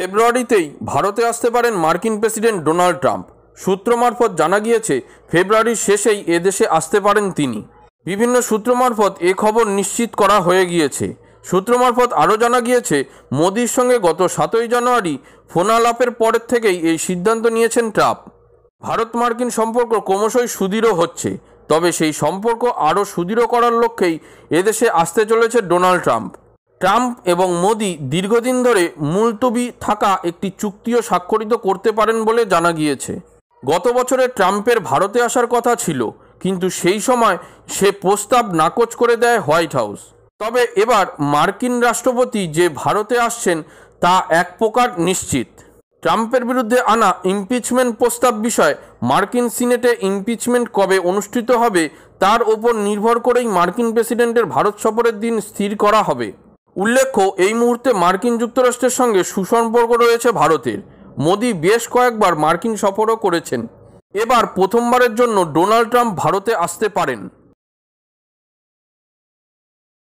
ফেব্রুয়ারিতেই ভারতে আসতে পারেন মার্কিন প্রেসিডেন্ট ডোনাল্ড ট্রাম্প সূত্র মারফত জানা গিয়েছে ফেব্রুয়ারির শেষেই এদেশে আসতে পারেন তিনি বিভিন্ন সূত্র মারফত এ খবর নিশ্চিত করা হয়ে গিয়েছে সূত্র মারফত আরও জানা গিয়েছে মোদির সঙ্গে গত সাতই জানুয়ারি ফোনালাপের পরের থেকেই এই সিদ্ধান্ত নিয়েছেন ট্রাম্প ভারত মার্কিন সম্পর্ক ক্রমশই সুদৃঢ় হচ্ছে তবে সেই সম্পর্ক আরও সুদৃঢ় করার লক্ষ্যেই এদেশে আসতে চলেছে ডোনাল্ড ট্রাম্প ট্রাম্প এবং মোদি দীর্ঘদিন ধরে মুলতবি থাকা একটি চুক্তিও স্বাক্ষরিত করতে পারেন বলে জানা গিয়েছে গত বছরে ট্রাম্পের ভারতে আসার কথা ছিল কিন্তু সেই সময় সে প্রস্তাব নাকচ করে দেয় হোয়াইট হাউস তবে এবার মার্কিন রাষ্ট্রপতি যে ভারতে আসছেন তা এক প্রকার নিশ্চিত ট্রাম্পের বিরুদ্ধে আনা ইমপিচমেন্ট প্রস্তাব বিষয়ে মার্কিন সিনেটে ইমপিচমেন্ট কবে অনুষ্ঠিত হবে তার ওপর নির্ভর করেই মার্কিন প্রেসিডেন্টের ভারত সফরের দিন স্থির করা হবে উল্লেখ্য এই মুহূর্তে মার্কিন যুক্তরাষ্ট্রের সঙ্গে সুসম্পর্ক রয়েছে ভারতের মোদী বেশ কয়েকবার মার্কিন সফরও করেছেন এবার প্রথমবারের জন্য ডোনাল্ড ট্রাম্প ভারতে আসতে পারেন